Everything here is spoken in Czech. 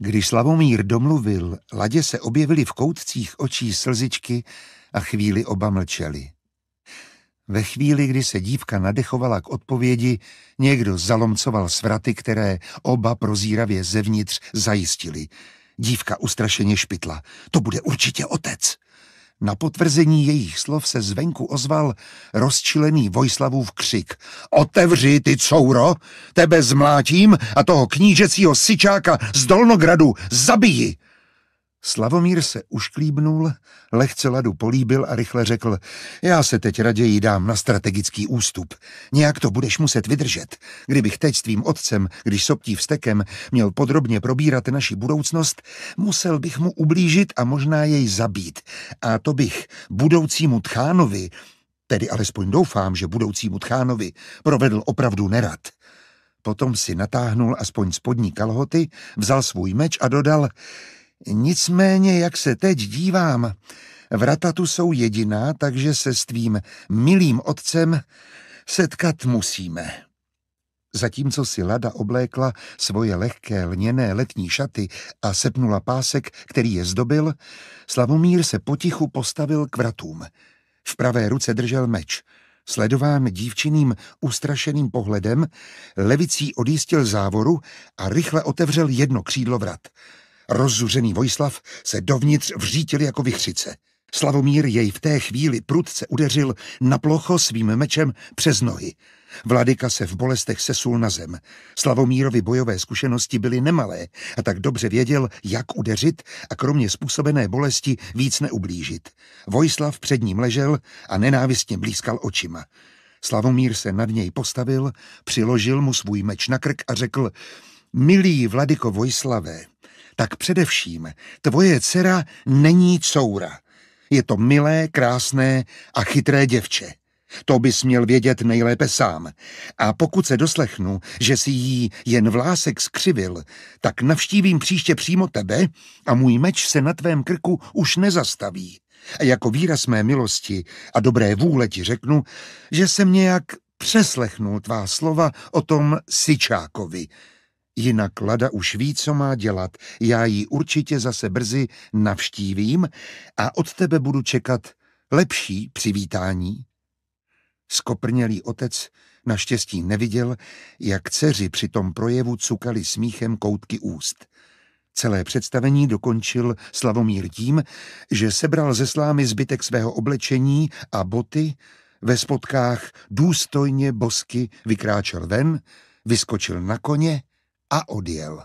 Když Slavomír domluvil, ladě se objevily v koutcích očí slzičky a chvíli oba mlčeli. Ve chvíli, kdy se dívka nadechovala k odpovědi, někdo zalomcoval svraty, které oba prozíravě zevnitř zajistili. Dívka ustrašeně špitla. To bude určitě otec. Na potvrzení jejich slov se zvenku ozval rozčilený Vojslavův křik. Otevři, ty couro, tebe zmlátím a toho knížecího syčáka z Dolnogradu zabiji! Slavomír se ušklíbnul, lehce ladu políbil a rychle řekl, já se teď raději dám na strategický ústup. Nějak to budeš muset vydržet. Kdybych teď s tvým otcem, když soptí vstekem, měl podrobně probírat naši budoucnost, musel bych mu ublížit a možná jej zabít. A to bych budoucímu tchánovi, tedy alespoň doufám, že budoucímu tchánovi, provedl opravdu nerad. Potom si natáhnul aspoň spodní kalhoty, vzal svůj meč a dodal... Nicméně, jak se teď dívám, vrata tu jsou jediná, takže se s tvým milým otcem setkat musíme. Zatímco si Lada oblékla svoje lehké lněné letní šaty a sepnula pásek, který je zdobil, Slavomír se potichu postavil k vratům. V pravé ruce držel meč. Sledován dívčiným ustrašeným pohledem, levicí odjistil závoru a rychle otevřel jedno křídlo vrat. Rozzuřený Vojslav se dovnitř vřítil jako vychřice. Slavomír jej v té chvíli prudce udeřil na plocho svým mečem přes nohy. Vladyka se v bolestech sesul na zem. Slavomírovi bojové zkušenosti byly nemalé a tak dobře věděl, jak udeřit a kromě způsobené bolesti víc neublížit. Vojslav před ním ležel a nenávistně blízkal očima. Slavomír se nad něj postavil, přiložil mu svůj meč na krk a řekl Milý Vladyko Vojslavé, tak především tvoje dcera není coura. Je to milé, krásné a chytré děvče. To bys měl vědět nejlépe sám. A pokud se doslechnu, že si jí jen vlásek skřivil, tak navštívím příště přímo tebe a můj meč se na tvém krku už nezastaví. A jako výraz mé milosti a dobré vůle ti řeknu, že jsem nějak přeslechnul tvá slova o tom Sičákovi, Jinak Lada už ví, co má dělat. Já ji určitě zase brzy navštívím a od tebe budu čekat lepší přivítání. Skoprnělý otec naštěstí neviděl, jak dceři při tom projevu cukali smíchem koutky úst. Celé představení dokončil Slavomír tím, že sebral ze slámy zbytek svého oblečení a boty, ve spotkách důstojně bosky vykráčel ven, vyskočil na koně a odjel.